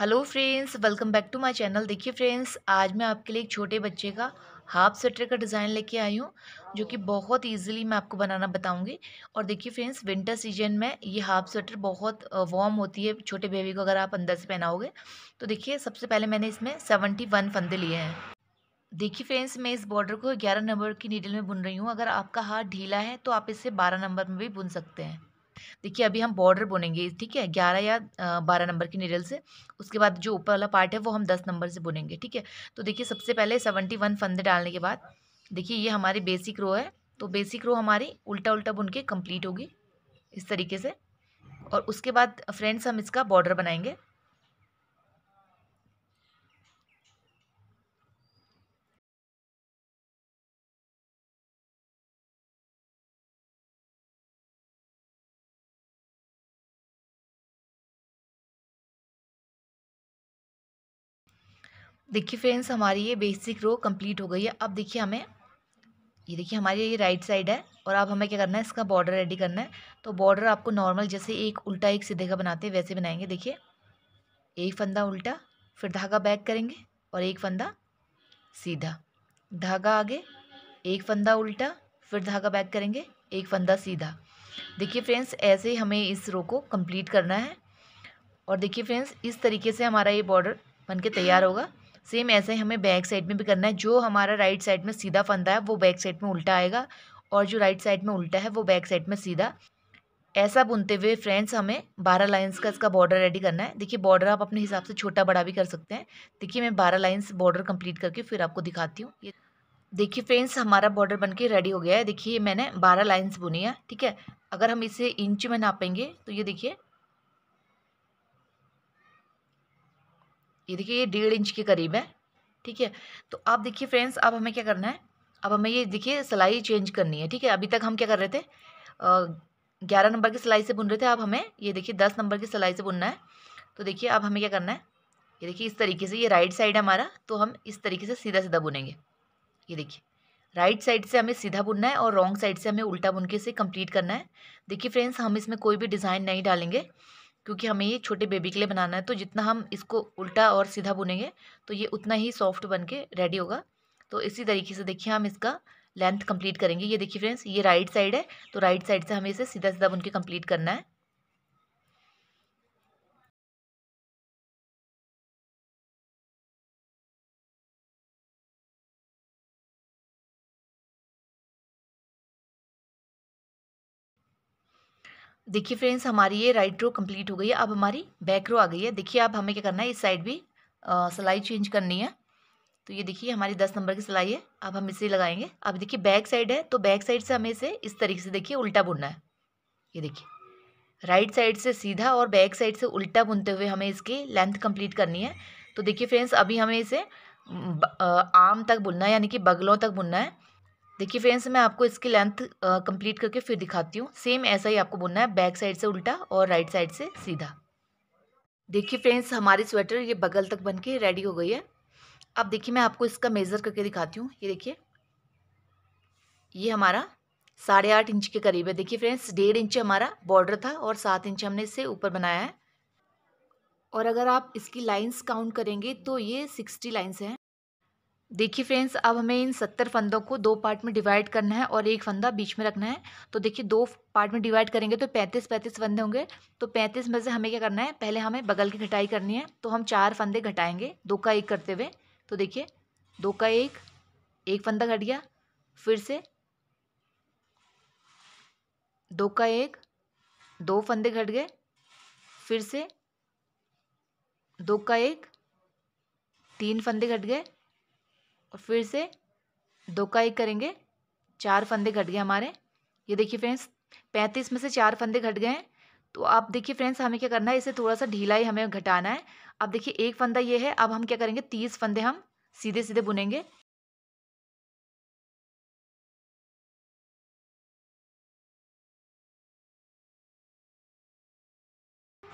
hello friends welcome back to my channel देखिए friends आज मैं आपके लिए एक छोटे बच्चे का हाफ स्वेटर का डिज़ाइन लेके आई हूँ जो कि बहुत इजीली मैं आपको बनाना बताऊँगी और देखिए फ्रेंड्स विंटर सीजन में ये हाफ स्वेटर बहुत वार्म होती है छोटे बेबी को अगर आप अंदर से पहनाओगे तो देखिए सबसे पहले मैंने इसमें सेवेंटी वन फंदे लिए हैं देखिए फ्रेंड्स मैं इस बॉर्डर को ग्यारह नंबर की नीडल में बुन रही हूँ अगर आपका हाथ ढीला है तो आप इसे बारह नंबर में भी बुन सकते हैं देखिए अभी हम बॉर्डर बुनेंगे ठीक है ग्यारह या बारह नंबर की निरल से उसके बाद जो ऊपर वाला पार्ट है वो हम दस नंबर से बुनेंगे ठीक है तो देखिए सबसे पहले सेवेंटी वन फंदे डालने के बाद देखिए ये हमारी बेसिक रो है तो बेसिक रो हमारी उल्टा उल्टा बुन के कम्प्लीट होगी इस तरीके से और उसके बाद फ्रेंड्स हम इसका बॉर्डर बनाएंगे देखिए फ्रेंड्स हमारी ये बेसिक रो कंप्लीट हो गई है अब देखिए हमें ये देखिए हमारी ये राइट साइड है और अब हमें क्या करना है इसका बॉर्डर रेडी करना है तो बॉर्डर आपको नॉर्मल जैसे एक उल्टा एक सीधे का बनाते हैं वैसे बनाएंगे देखिए एक फंदा उल्टा फिर धागा बैक करेंगे और एक फंदा सीधा धागा आगे एक फंदा उल्टा फिर धागा बैक करेंगे एक फंदा सीधा देखिए फ्रेंड्स ऐसे ही हमें इस रो को कंप्लीट करना है और देखिए फ्रेंड्स इस तरीके से हमारा ये बॉर्डर बनके तैयार होगा सेम ऐसे हमें बैक साइड में भी करना है जो हमारा राइट साइड में सीधा फंदा है वो बैक साइड में उल्टा आएगा और जो राइट साइड में उल्टा है वो बैक साइड में सीधा ऐसा बुनते हुए फ्रेंड्स हमें बारह लाइन्स का इसका बॉर्डर रेडी करना है देखिए बॉर्डर आप अपने हिसाब से छोटा बड़ा भी कर सकते हैं देखिए मैं बारह लाइन्स बॉर्डर कंप्लीट करके फिर आपको दिखाती हूँ ये देखिए फ्रेंड्स हमारा बॉर्डर बन के रेडी हो गया है देखिए मैंने बारह लाइन्स बुनी है ठीक है अगर हम इसे इंच में नापेंगे तो ये देखिए ये देखिए ये डेढ़ इंच के करीब है ठीक है तो आप देखिए फ्रेंड्स अब हमें क्या करना है अब हमें ये देखिए सिलाई चेंज करनी है ठीक है अभी तक हम क्या कर रहे थे ग्यारह नंबर की सिलाई से बुन रहे थे अब हमें ये देखिए दस नंबर की सिलाई से बुनना है तो देखिए अब हमें क्या करना है ये देखिए इस तरीके से ये राइट साइड है हमारा तो हम इस तरीके से सीधा सीधा बुनेंगे ये देखिए राइट साइड से हमें सीधा बुनना है और रॉन्ग साइड से हमें उल्टा बुन के इसे कंप्लीट करना है देखिए फ्रेंड्स हम इसमें कोई भी डिज़ाइन नहीं डालेंगे क्योंकि हमें ये छोटे बेबी के लिए बनाना है तो जितना हम इसको उल्टा और सीधा बुनेंगे तो ये उतना ही सॉफ्ट बन के रेडी होगा तो इसी तरीके से देखिए हम इसका लेंथ कंप्लीट करेंगे ये देखिए फ्रेंड्स ये राइट साइड है तो राइट साइड से हमें इसे सीधा सीधा बुन के कंप्लीट करना है देखिए फ्रेंड्स हमारी ये राइट रो कंप्लीट हो गई है अब हमारी बैक रो आ गई है देखिए अब हमें क्या करना है इस साइड भी सिलाई चेंज करनी है तो ये देखिए हमारी दस नंबर की सिलाई है अब हम इसे लगाएंगे अब देखिए बैक साइड है तो बैक साइड से हमें इसे इस तरीके से देखिए उल्टा बुनना है ये देखिए राइट साइड से सीधा और बैक साइड से उल्टा बुनते हुए हमें इसकी लेंथ कंप्लीट करनी है तो देखिए फ्रेंड्स अभी हमें इसे आम तक बुनना है यानी कि बगलों तक बुनना है देखिए फ्रेंड्स मैं आपको इसकी लेंथ कंप्लीट करके फिर दिखाती हूँ सेम ऐसा ही आपको बुनना है बैक साइड से उल्टा और राइट साइड से सीधा देखिए फ्रेंड्स हमारी स्वेटर ये बगल तक बन के रेडी हो गई है अब देखिए मैं आपको इसका मेज़र करके दिखाती हूँ ये देखिए ये हमारा साढ़े आठ इंच के करीब है देखिए फ्रेंड्स डेढ़ इंच हमारा बॉर्डर था और सात इंच हमने इसे ऊपर बनाया है और अगर आप इसकी लाइंस काउंट करेंगे तो ये सिक्सटी लाइंस हैं देखिए फ्रेंड्स अब हमें इन सत्तर फंदों को दो पार्ट में डिवाइड करना है और एक फंदा बीच में रखना है तो देखिए दो पार्ट में डिवाइड करेंगे तो पैंतीस पैंतीस फंदे होंगे तो पैंतीस में से हमें क्या करना है पहले हमें बगल की घटाई करनी है तो हम चार फंदे घटाएंगे दो का एक करते हुए तो देखिए दो का एक एक फंदा घट गया फिर से दो का एक दो फंदे घट गए फिर से दो का एक तीन फंदे घट गए और फिर से दो का एक करेंगे चार फंदे घट गए हमारे ये देखिए फ्रेंड्स पैंतीस में से चार फंदे घट गए हैं तो आप देखिए फ्रेंड्स हमें क्या करना है इसे थोड़ा सा ढीला ही हमें घटाना है अब देखिए एक फंदा ये है अब हम क्या करेंगे तीस फंदे हम सीधे सीधे बुनेंगे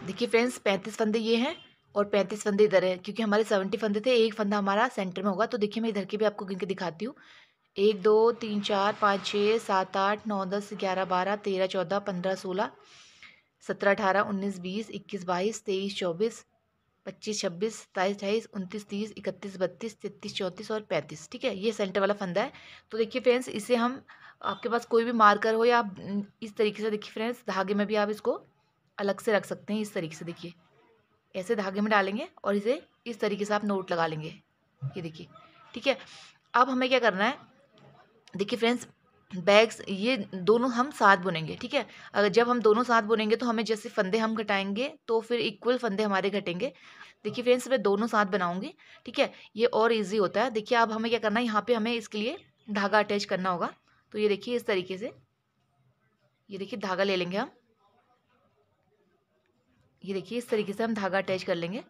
देखिए फ्रेंड्स पैंतीस फंदे ये हैं और पैंतीस फंदे इधर है क्योंकि हमारे सेवेंटी फंदे थे एक फंदा हमारा सेंटर में होगा तो देखिए मैं इधर के भी आपको गिन के दिखाती हूँ एक दो तीन चार पाँच छः सात आठ नौ दस ग्यारह बारह तेरह चौदह पंद्रह सोलह सत्रह अठारह उन्नीस बीस इक्कीस बाईस तेईस चौबीस पच्चीस छब्बीस सताईस अठाईस उनतीस तीस इकतीस बत्तीस तैतीस चौंतीस और पैंतीस ठीक है ये सेंटर वाला फंदा है तो देखिए फ्रेंड्स इसे हम आपके पास कोई भी मार्कर हो या आप इस तरीके से देखिए फ्रेंड्स धागे में भी आप इसको अलग से रख सकते हैं इस तरीके से देखिए ऐसे धागे में डालेंगे और इसे इस तरीके से आप नोट लगा लेंगे ये देखिए ठीक है अब हमें क्या करना है देखिए फ्रेंड्स बैग्स ये दोनों हम साथ बुनेंगे ठीक है अगर जब हम दोनों साथ बुनेंगे तो हमें जैसे फंदे हम घटाएंगे तो फिर इक्वल फंदे हमारे घटेंगे देखिए फ्रेंड्स मैं दोनों साथ बनाऊंगी ठीक है ये और इजी होता है देखिए अब हमें क्या करना है यहाँ पे हमें इसके लिए धागा अटैच करना होगा तो ये देखिए इस तरीके से ये देखिए धागा ले लेंगे हम ये देखिए इस तरीके से हम धागा अटैच कर लेंगे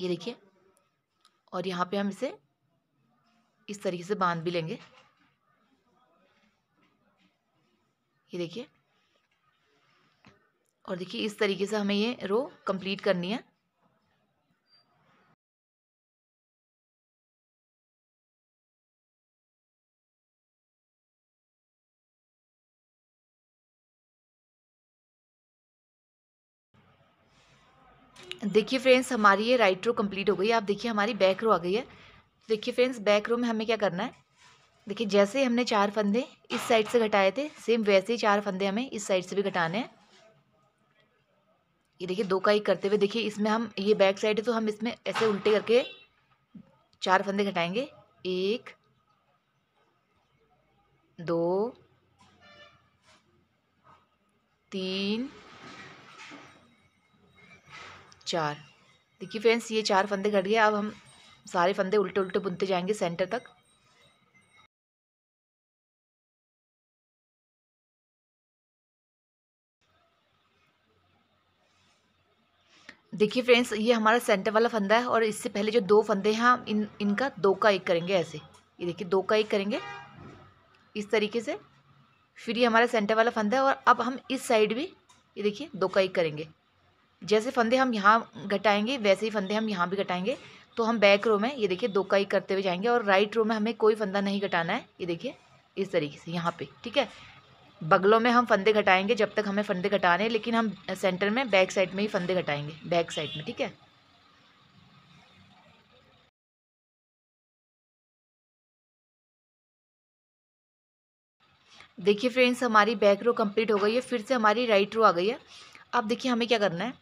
ये देखिए और यहाँ पे हम इसे इस तरीके से बांध भी लेंगे ये देखिए और देखिए इस तरीके से हमें ये रो कंप्लीट करनी है देखिए फ्रेंड्स हमारी ये राइट रो कंप्लीट हो गई आप देखिए हमारी बैक रो आ गई है देखिए फ्रेंड्स बैक रो में हमें क्या करना है देखिए जैसे हमने चार फंदे इस साइड से घटाए थे सेम वैसे ही चार फंदे हमें इस साइड से भी घटाने हैं ये देखिए दो का एक करते हुए देखिए इसमें हम ये बैक साइड है तो हम इसमें ऐसे उल्टे करके चार फंदे घटाएंगे एक दो तीन चार देखिए फ्रेंड्स ये चार फंदे घट गए अब हम सारे फंदे उल्टे उल्टे बुनते जाएंगे सेंटर तक देखिए फ्रेंड्स ये हमारा सेंटर वाला फंदा है और इससे पहले जो दो फंदे हैं हम इन इनका दो का एक करेंगे ऐसे ये देखिए दो का एक करेंगे इस तरीके से फिर ये हमारा सेंटर वाला फंदा है और अब हम इस साइड भी ये देखिए दो का एक करेंगे जैसे फंदे हम यहाँ घटाएंगे वैसे ही फंदे हम यहाँ भी घटाएंगे तो हम बैक रो में ये देखिए दो का ही करते हुए जाएंगे और राइट रो में हमें कोई फंदा नहीं घटाना है ये देखिए इस तरीके से यहाँ पे ठीक है बगलों में हम फंदे घटाएंगे जब तक हमें फंदे घटाने हैं लेकिन हम सेंटर में बैक साइड में ही फंदे घटाएंगे बैक साइड में ठीक है देखिए फ्रेंड्स हमारी बैक रो कंप्लीट हो गई है फिर से हमारी राइट रो आ गई है अब देखिए हमें क्या करना है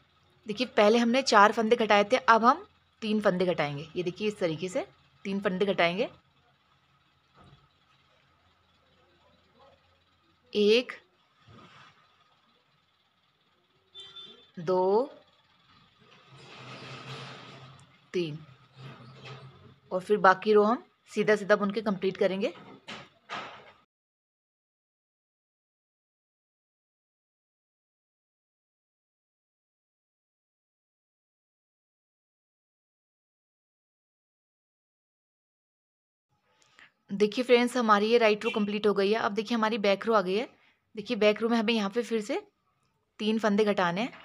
देखिए पहले हमने चार फंदे घटाए थे अब हम तीन फंदे घटाएंगे ये देखिए इस तरीके से तीन फंदे घटाएंगे एक दो तीन और फिर बाकी रो हम सीधा सीधा बुन के कंप्लीट करेंगे देखिए फ्रेंड्स हमारी ये राइट रो कंप्लीट हो गई है अब देखिए हमारी बैक रो आ गई है देखिए बैक रो में हमें यहाँ पे फिर से तीन फंदे घटाने हैं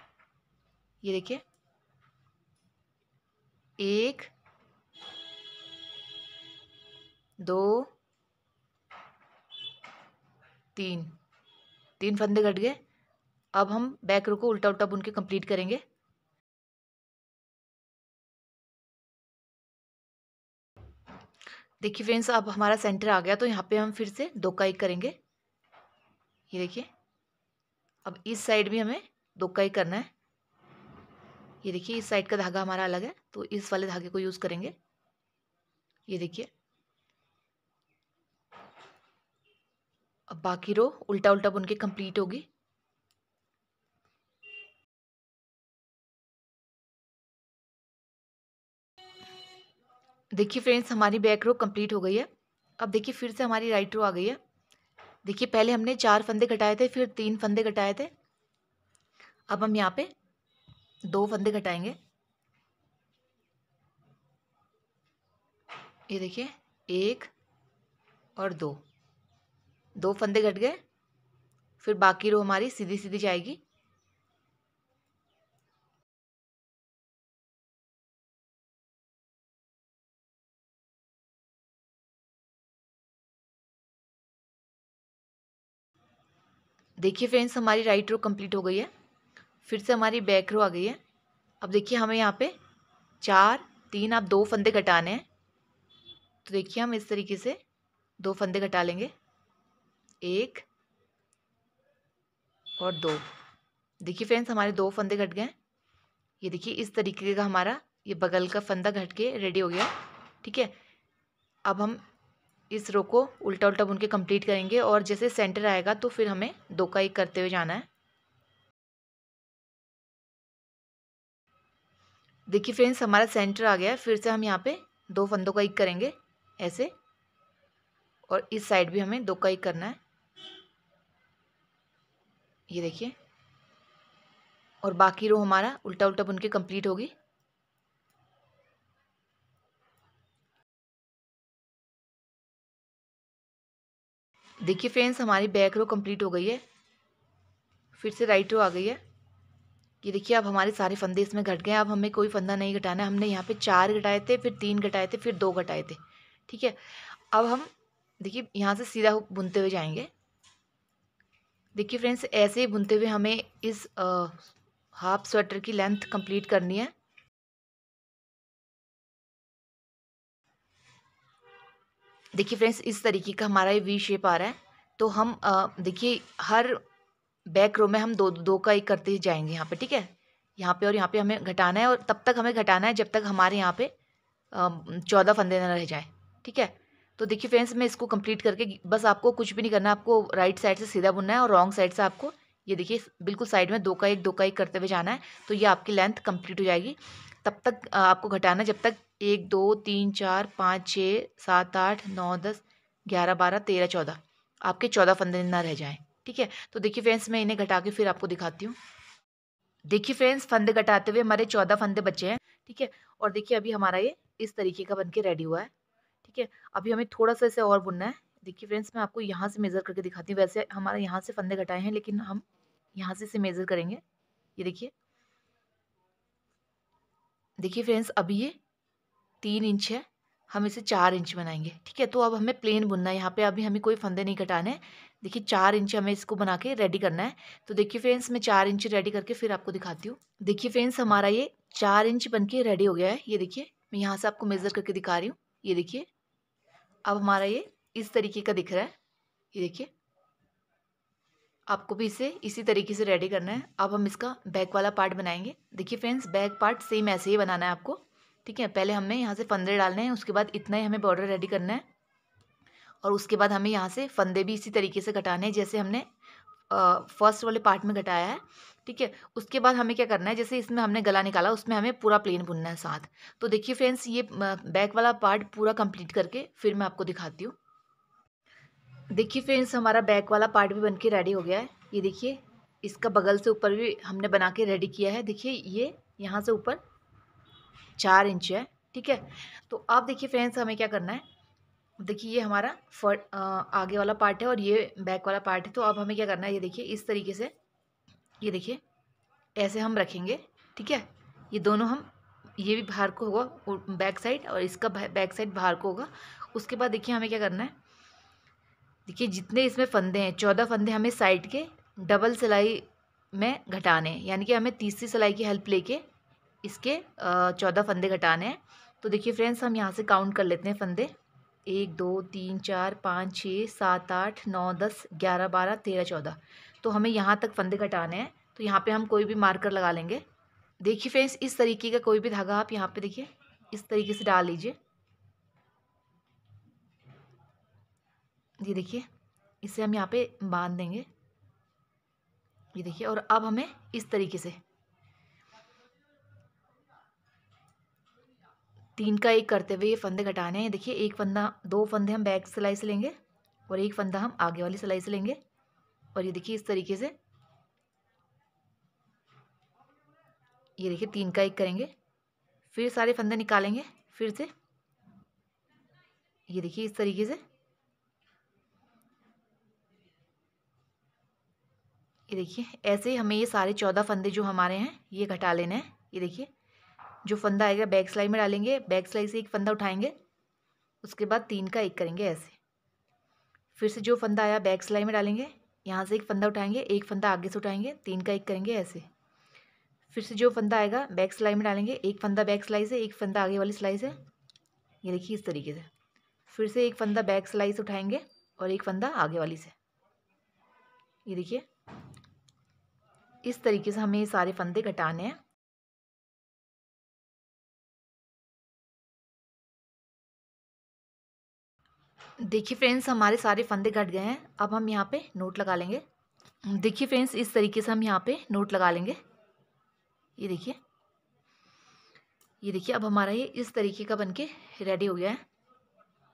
ये देखिए एक दो तीन तीन फंदे घट गए अब हम बैक रो को उल्टा उल्टा बुन के कंप्लीट करेंगे देखिए फ्रेंड्स अब हमारा सेंटर आ गया तो यहाँ पे हम फिर से दो का एक करेंगे ये देखिए अब इस साइड भी हमें दो का एक करना है ये देखिए इस साइड का धागा हमारा अलग है तो इस वाले धागे को यूज़ करेंगे ये देखिए अब बाकी रो उल्टा उल्टा बुन के कंप्लीट होगी देखिए फ्रेंड्स हमारी बैक रो कंप्लीट हो गई है अब देखिए फिर से हमारी राइट रो आ गई है देखिए पहले हमने चार फंदे घटाए थे फिर तीन फंदे घटाए थे अब हम यहाँ पे दो फंदे घटाएंगे ये देखिए एक और दो दो फंदे घट गए फिर बाकी रो हमारी सीधी सीधी जाएगी देखिए फ्रेंड्स हमारी राइट रो कंप्लीट हो गई है फिर से हमारी बैक रो आ गई है अब देखिए हमें यहाँ पे चार तीन आप दो फंदे घटाने हैं तो देखिए हम इस तरीके से दो फंदे घटा लेंगे एक और दो देखिए फ्रेंड्स हमारे दो फंदे घट गए ये देखिए इस तरीके का हमारा ये बगल का फंदा घट के रेडी हो गया ठीक है अब हम इस रो को उल्टा उल्टा बुन के कंप्लीट करेंगे और जैसे सेंटर आएगा तो फिर हमें दो का एक करते हुए जाना है देखिए फ्रेंड्स हमारा सेंटर आ गया है फिर से हम यहाँ पे दो फंदों का एक करेंगे ऐसे और इस साइड भी हमें दो का एक करना है ये देखिए और बाकी रो हमारा उल्टा उल्टा बुन के कंप्लीट होगी देखिए फ्रेंड्स हमारी बैक रो कंप्लीट हो गई है फिर से राइट रो आ गई है ये देखिए अब हमारे सारे फंदे इसमें घट गए अब हमें कोई फंदा नहीं घटाना हमने यहाँ पे चार घटाए थे फिर तीन घटाए थे फिर दो घटाए थे ठीक है अब हम देखिए यहाँ से सीधा बुनते हुए जाएंगे देखिए फ्रेंड्स ऐसे ही बुनते हुए हमें इस हाफ स्वेटर की लेंथ कंप्लीट करनी है देखिए फ्रेंड्स इस तरीके का हमारा ये वी शेप आ रहा है तो हम देखिए हर बैक रो में हम दो दो का एक करते ही जाएंगे यहाँ पे ठीक है यहाँ पे और यहाँ पे हमें घटाना है और तब तक हमें घटाना है जब तक हमारे यहाँ पे चौदह फंदे ना रह जाए ठीक है तो देखिए फ्रेंड्स मैं इसको कंप्लीट करके बस आपको कुछ भी नहीं करना आपको राइट साइड से सीधा बुनना है और रॉन्ग साइड से आपको ये देखिए बिल्कुल साइड में दो का एक दो का एक करते हुए जाना है तो ये आपकी लेंथ कंप्लीट हो जाएगी तब तक आपको घटाना जब तक एक दो तीन चार पाँच छः सात आठ नौ दस ग्यारह बारह तेरह चौदह आपके चौदह फंदे ना रह जाएं ठीक है तो देखिए फ्रेंड्स मैं इन्हें घटा के फिर आपको दिखाती हूँ देखिए फ्रेंड्स फंदे घटाते हुए हमारे चौदह फंदे बचे हैं ठीक है और देखिए अभी हमारा ये इस तरीके का बन के रेडी हुआ है ठीक है अभी हमें थोड़ा सा इसे और बुनना है देखिए फ्रेंड्स मैं आपको यहाँ से मेज़र करके दिखाती हूँ वैसे हमारे यहाँ से फंदे घटाए हैं लेकिन हम यहाँ से इसे मेज़र करेंगे ये देखिए देखिए फ्रेंड्स अभी ये तीन इंच है हम इसे चार इंच बनाएंगे ठीक है तो अब हमें प्लेन बुनना है यहाँ पे अभी हमें कोई फंदे नहीं कटाने हैं देखिए चार इंच हमें इसको बना के रेडी करना है तो देखिए फ्रेंड्स मैं चार इंच रेडी करके फिर आपको दिखाती हूँ देखिए फ्रेंड्स हमारा ये चार इंच बन के रेडी हो गया है ये देखिए मैं यहाँ से आपको मेज़र करके दिखा रही हूँ ये देखिए अब हमारा ये इस तरीके का दिख रहा है ये देखिए आपको भी इसे इसी तरीके से रेडी करना है अब हम इसका बैक वाला पार्ट बनाएंगे देखिए फ्रेंड्स बैक पार्ट सेम ऐसे ही बनाना है आपको ठीक है पहले हमें यहाँ से फंदे डालने हैं उसके बाद इतना ही हमें बॉर्डर रेडी करना है और उसके बाद हमें यहाँ से फंदे भी इसी तरीके से घटाने हैं जैसे हमने फर्स्ट वाले पार्ट में घटाया है ठीक है उसके बाद हमें क्या करना है जैसे इसमें हमने गला निकाला उसमें हमें पूरा प्लेन बुनना है साथ तो देखिए फ्रेंड्स ये बैक वाला पार्ट पूरा कंप्लीट करके फिर मैं आपको दिखाती हूँ देखिए फ्रेंड्स हमारा बैक वाला पार्ट भी बन के रेडी हो गया है ये देखिए इसका बगल से ऊपर भी हमने बना के रेडी किया है देखिए ये यहाँ से ऊपर चार इंच है ठीक है तो आप देखिए फ्रेंड्स हमें क्या करना है देखिए ये हमारा फर आगे वाला पार्ट है और ये बैक वाला पार्ट है तो अब हमें क्या करना है ये देखिए इस तरीके से ये देखिए ऐसे हम रखेंगे ठीक है ये दोनों हम ये भी बाहर को होगा बैक साइड और इसका बैक साइड बाहर को होगा उसके बाद देखिए हमें क्या करना है देखिए जितने इसमें फंदे हैं चौदह फंदे हमें साइड के डबल सिलाई में घटाने हैं यानी कि हमें तीसरी सिलाई की हेल्प लेके इसके चौदह फंदे घटाने हैं तो देखिए फ्रेंड्स हम यहाँ से काउंट कर लेते हैं फंदे एक दो तीन चार पाँच छः सात आठ नौ दस ग्यारह बारह तेरह चौदह तो हमें यहाँ तक फंदे घटाने हैं तो यहाँ पर हम कोई भी मार्कर लगा लेंगे देखिए फ्रेंड्स इस तरीके का कोई भी धागा आप यहाँ पर देखिए इस तरीके से डाल लीजिए ये देखिए इसे हम यहाँ पे बांध देंगे ये देखिए और अब हमें इस तरीके से तीन का एक करते हुए ये फंदे घटाने हैं देखिए एक फंदा दो फंदे हम बैक सिलाई से लेंगे और एक फंदा हम आगे वाली सिलाई से लेंगे और ये देखिए इस तरीके से ये देखिए तीन का एक करेंगे फिर सारे फंदे निकालेंगे फिर से ये देखिए इस तरीके से ये देखिए ऐसे ही हमें ये सारे चौदह फंदे जो हमारे हैं ये घटा लेने हैं ये देखिए जो फंदा आएगा बैक सिलाई में डालेंगे बैक सिलाई से एक फंदा उठाएंगे उसके बाद तीन का एक करेंगे ऐसे फिर से जो फंदा आया बैक सिलाई में डालेंगे यहाँ से एक फंदा उठाएंगे एक फंदा आगे से उठाएंगे तीन का एक करेंगे ऐसे फिर से जो फंदा आएगा बैक सिलाई में डालेंगे एक फंदा बैक सिलाई से एक फंदा आगे वाली सिलाई से ये देखिए इस तरीके से फिर से एक फंदा बैक सिलाई से उठाएंगे और एक फंदा आगे वाली से ये देखिए इस तरीके से हमें ये सारे फंदे घटाने हैं देखिए फ्रेंड्स हमारे सारे फंदे घट गए हैं अब हम यहाँ पे नोट लगा लेंगे देखिए फ्रेंड्स इस तरीके से हम यहाँ पे नोट लगा लेंगे ये देखिए ये देखिए अब हमारा ये इस तरीके का बनके रेडी हो गया है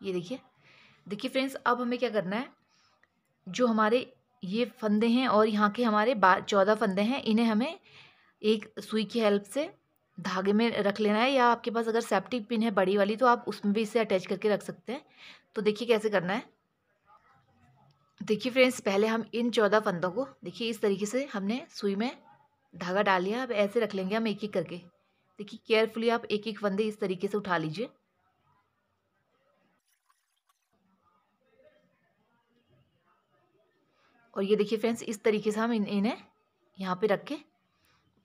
ये देखिए देखिए फ्रेंड्स अब हमें क्या करना है जो हमारे ये फंदे हैं और यहाँ के हमारे बा चौदह फंदे हैं इन्हें हमें एक सुई की हेल्प से धागे में रख लेना है या आपके पास अगर सेप्टिक पिन है बड़ी वाली तो आप उसमें भी इसे अटैच करके रख सकते हैं तो देखिए कैसे करना है देखिए फ्रेंड्स पहले हम इन चौदह फंदों को देखिए इस तरीके से हमने सुई में धागा डाल लिया अब ऐसे रख लेंगे हम एक एक करके देखिए केयरफुली आप एक एक फंदे इस तरीके से उठा लीजिए और ये देखिए फ्रेंड्स इस तरीके से हम इन इन्हें यहाँ पे रख के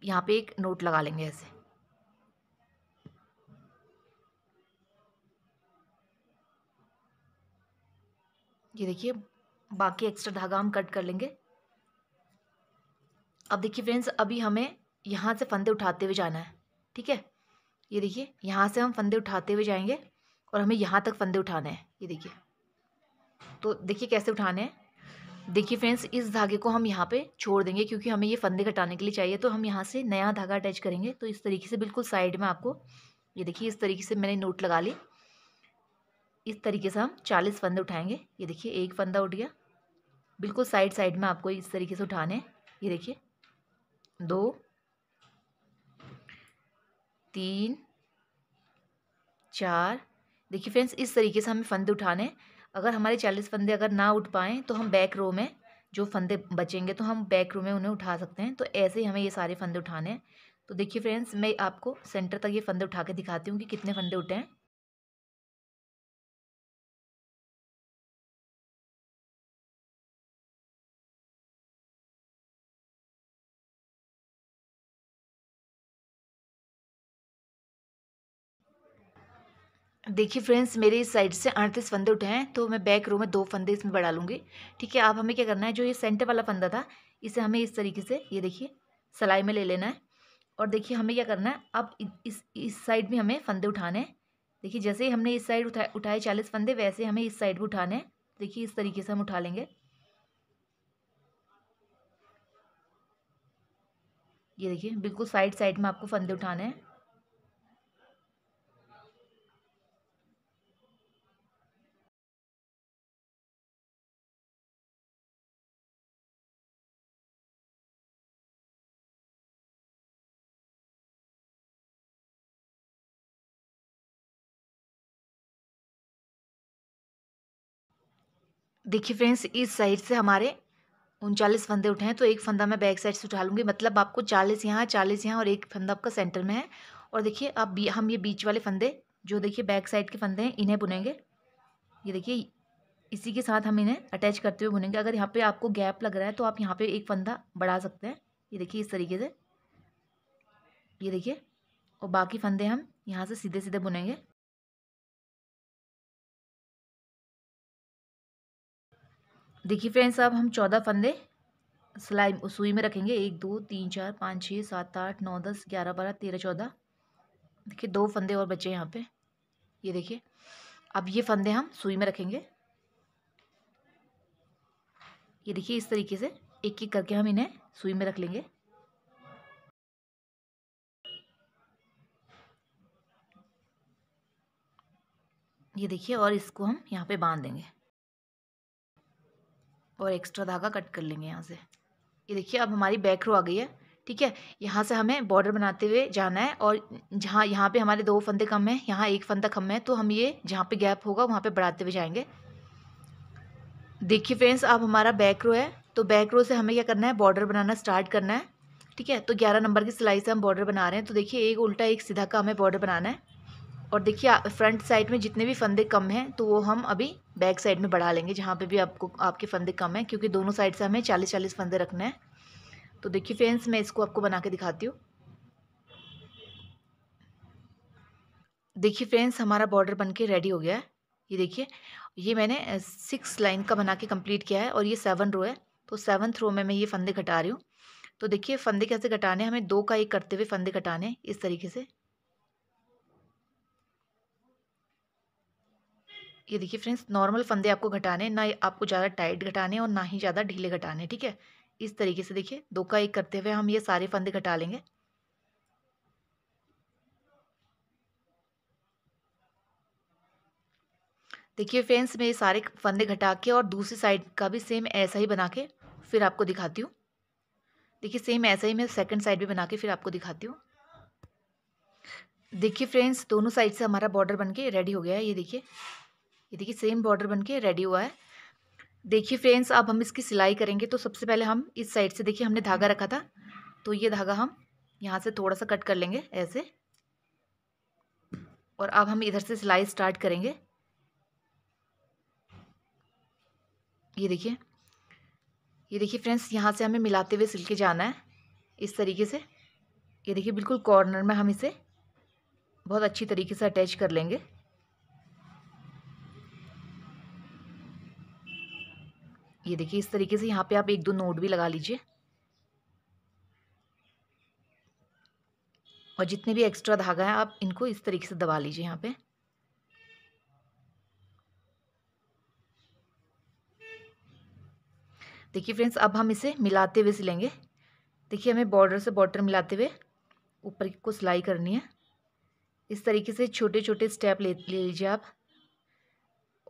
यहाँ पे एक नोट लगा लेंगे ऐसे ये देखिए बाकी एक्स्ट्रा धागा हम कट कर लेंगे अब देखिए फ्रेंड्स अभी हमें यहाँ से फंदे उठाते हुए जाना है ठीक है ये देखिए यहाँ से हम फंदे उठाते हुए जाएंगे और हमें यहाँ तक फंदे उठाने हैं ये देखिए तो देखिए कैसे उठाने हैं देखिए फ्रेंड्स इस धागे को हम यहाँ पे छोड़ देंगे क्योंकि हमें ये फंदे घटाने के लिए चाहिए तो हम यहाँ से नया धागा अटैच करेंगे तो इस तरीके से बिल्कुल साइड में आपको ये देखिए इस तरीके से मैंने नोट लगा ली इस तरीके से हम चालीस फंदे उठाएंगे ये देखिए एक फंदा उठ गया बिल्कुल साइड साइड में आपको इस तरीके से उठाने हैं ये देखिए दो तीन चार देखिए फ्रेंड्स इस तरीके से हमें फंदे उठाने हैं अगर हमारे चालीस फंदे अगर ना उठ पाएँ तो हम बैक रो में जो फंदे बचेंगे तो हम बैक रो में उन्हें उठा सकते हैं तो ऐसे ही हमें ये सारे फंदे उठाने हैं तो देखिए फ्रेंड्स मैं आपको सेंटर तक ये फंदे उठा के दिखाती हूँ कि कितने फंदे उठे हैं देखिए फ्रेंड्स मेरे इस साइड से अड़तीस फंदे उठे हैं तो मैं बैक रो में दो फंदे इसमें बढ़ा लूँगी ठीक है अब हमें क्या करना है जो ये सेंटर वाला फंदा था इसे हमें इस तरीके से ये देखिए सलाई में ले लेना है और देखिए हमें क्या करना है अब इस इस साइड भी हमें फंदे उठाने हैं देखिए जैसे ही हमने इस साइड उठाए उठाए चालीस फंदे वैसे हमें इस साइड भी उठाने हैं देखिए इस तरीके से हम उठा लेंगे ये देखिए बिल्कुल साइड साइड में आपको फंदे उठाने हैं देखिए फ्रेंड्स इस साइड से हमारे उनचालीस फंदे उठे हैं तो एक फंदा मैं बैक साइड से उठा लूँगी मतलब आपको चालीस यहाँ चालीस यहाँ और एक फंदा आपका सेंटर में है और देखिए अब हम ये बीच वाले फंदे जो देखिए बैक साइड के फंदे हैं इन्हें बुनेंगे ये देखिए इसी के साथ हम इन्हें अटैच करते हुए बुनेंगे अगर यहाँ पे आपको गैप लग रहा है तो आप यहाँ पे एक फंदा बढ़ा सकते हैं ये देखिए इस तरीके से ये देखिए और बाकी फंदे हम यहाँ से सीधे सीधे बुनेंगे देखिए फ्रेंड्स अब हम चौदह फंदे सिलाई सुई में रखेंगे एक दो तीन चार पाँच छः सात आठ नौ दस ग्यारह बारह तेरह चौदह देखिए दो फंदे और बचे हैं यहाँ पे ये देखिए अब ये फंदे हम सुई में रखेंगे ये देखिए इस तरीके से एक एक करके हम इन्हें सुई में रख लेंगे ये देखिए और इसको हम यहाँ पे बांध देंगे और एक्स्ट्रा धागा कट कर लेंगे यहाँ से ये देखिए अब हमारी बैक रो आ गई है ठीक है यहाँ से हमें बॉर्डर बनाते हुए जाना है और जहाँ यहाँ पे हमारे दो फंदे कम हैं यहाँ एक फंदा कम है तो हम ये जहाँ पे गैप होगा वहाँ पे बढ़ाते हुए जाएंगे देखिए फ्रेंड्स अब हमारा बैक रो है तो बैक रो से हमें क्या करना है बॉर्डर बनाना स्टार्ट करना है ठीक है तो ग्यारह नंबर की सिलाई से हम बॉर्डर बना रहे हैं तो देखिए एक उल्टा एक सीधा का हमें बॉर्डर बनाना है और देखिए फ्रंट साइड में जितने भी फंदे कम हैं तो वो हम अभी बैक साइड में बढ़ा लेंगे जहाँ पे भी आपको आपके फंदे कम हैं क्योंकि दोनों साइड से हमें चालीस चालीस फंदे रखने हैं तो देखिए फ्रेंड्स मैं इसको आपको बना के दिखाती हूँ देखिए फ्रेंड्स हमारा बॉर्डर बन के रेडी हो गया है ये देखिए ये मैंने सिक्स लाइन का बना के कम्प्लीट किया है और ये सेवन रो है तो सेवन्थ रो में मैं ये फंदे घटा रही हूँ तो देखिए फंदे कैसे घटाने हमें दो का एक करते हुए फंदे घटाने इस तरीके से ये देखिए फ्रेंड्स नॉर्मल फंदे आपको घटाने ना आपको ज़्यादा टाइट घटाने और ना ही ज़्यादा ढीले घटाने ठीक है इस तरीके से देखिए दो का एक करते हुए हम ये सारे फंदे घटा लेंगे देखिए फ्रेंड्स मैं ये सारे फंदे घटा के और दूसरी साइड का भी सेम ऐसा ही बना के फिर आपको दिखाती हूँ देखिए सेम ऐसा ही मैं सेकंड साइड भी बना के फिर आपको दिखाती हूँ देखिए फ्रेंड्स दोनों साइड से हमारा बॉर्डर बन के रेडी हो गया है ये देखिए ये देखिए सेम बॉर्डर बन के रेडी हुआ है देखिए फ्रेंड्स अब हम इसकी सिलाई करेंगे तो सबसे पहले हम इस साइड से देखिए हमने धागा रखा था तो ये धागा हम यहाँ से थोड़ा सा कट कर लेंगे ऐसे और अब हम इधर से सिलाई स्टार्ट करेंगे ये देखिए ये देखिए फ्रेंड्स यहाँ से हमें मिलाते हुए सिल के जाना है इस तरीके से ये देखिए बिल्कुल कॉर्नर में हम इसे बहुत अच्छी तरीके से अटैच कर लेंगे ये देखिए इस तरीके से यहाँ पे आप एक दो नोट भी लगा लीजिए और जितने भी एक्स्ट्रा धागा है आप इनको इस तरीके से दबा लीजिए यहाँ पे देखिए फ्रेंड्स अब हम इसे मिलाते हुए सिलेंगे देखिए हमें बॉर्डर से बॉर्डर मिलाते हुए ऊपर को सिलाई करनी है इस तरीके से छोटे छोटे स्टेप ले ले लीजिए आप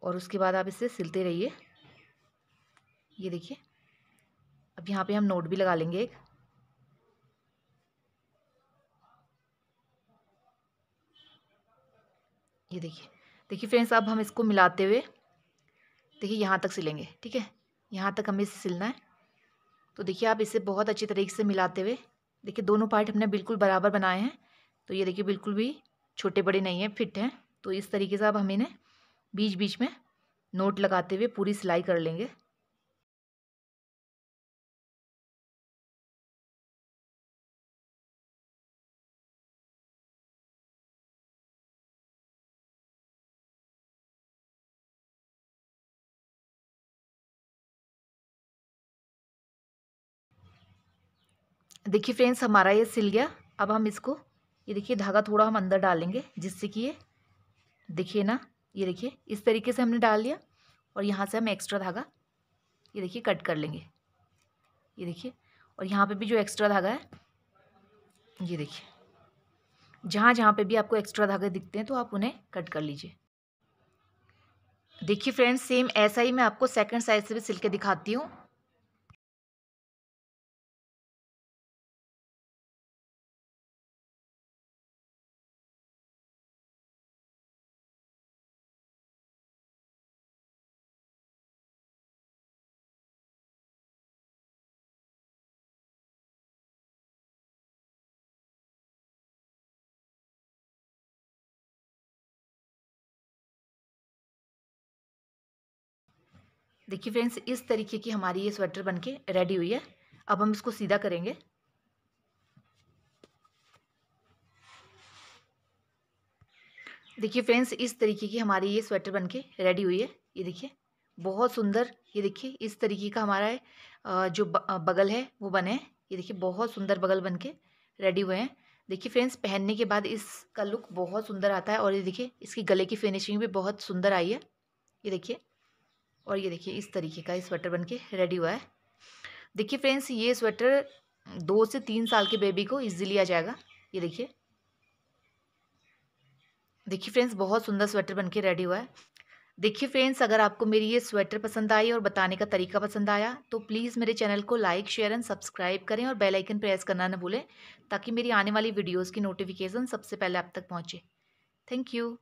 और उसके बाद आप इसे सिलते रहिए ये देखिए अब यहाँ पे हम नोट भी लगा लेंगे एक ये देखिए देखिए फ्रेंड्स अब हम इसको मिलाते हुए देखिए यहाँ तक सिलेंगे ठीक है यहाँ तक हमें इसे सिलना है तो देखिए आप इसे बहुत अच्छी तरीके से मिलाते हुए देखिए दोनों पार्ट हमने बिल्कुल बराबर बनाए हैं तो ये देखिए बिल्कुल भी छोटे बड़े नहीं हैं फिट हैं तो इस तरीके से आप हम इन्हें बीच बीच में नोट लगाते हुए पूरी सिलाई कर लेंगे देखिए फ्रेंड्स हमारा ये सिल गया अब हम इसको ये देखिए धागा थोड़ा हम अंदर डालेंगे जिससे कि ये देखिए ना ये देखिए इस तरीके से हमने डाल लिया और यहाँ से हम एक्स्ट्रा धागा ये देखिए कट कर लेंगे ये देखिए और यहाँ पे भी जो एक्स्ट्रा धागा है ये देखिए जहाँ जहाँ पे भी आपको एक्स्ट्रा धागे दिखते हैं तो आप उन्हें कट कर लीजिए देखिए फ्रेंड्स सेम ऐसा ही मैं आपको सेकंड साइड से भी सिल के दिखाती हूँ देखिए फ्रेंड्स इस तरीके की हमारी ये स्वेटर बनके रेडी हुई है अब हम इसको सीधा करेंगे देखिए फ्रेंड्स इस तरीके की हमारी ये स्वेटर बनके रेडी हुई है ये देखिए बहुत सुंदर ये देखिए इस तरीके का हमारा जो बगल है वो बने हैं ये देखिए बहुत सुंदर बगल बन के रेडी हुए हैं देखिए फ्रेंड्स पहनने के बाद इसका लुक बहुत सुंदर आता है और ये देखिए इसकी गले की फिनिशिंग भी बहुत सुंदर आई है ये देखिए और ये देखिए इस तरीके का स्वेटर बन के रेडी हुआ है देखिए फ्रेंड्स ये स्वेटर दो से तीन साल के बेबी को इजीली आ जाएगा ये देखिए देखिए फ्रेंड्स बहुत सुंदर स्वेटर बन के रेडी हुआ है देखिए फ्रेंड्स अगर आपको मेरी ये स्वेटर पसंद आई और बताने का तरीका पसंद आया तो प्लीज़ मेरे चैनल को लाइक शेयर एंड सब्सक्राइब करें और बेल आइकन प्रेस करना ना भूलें ताकि मेरी आने वाली वीडियोज़ की नोटिफिकेशन सबसे पहले आप तक पहुँचे थैंक यू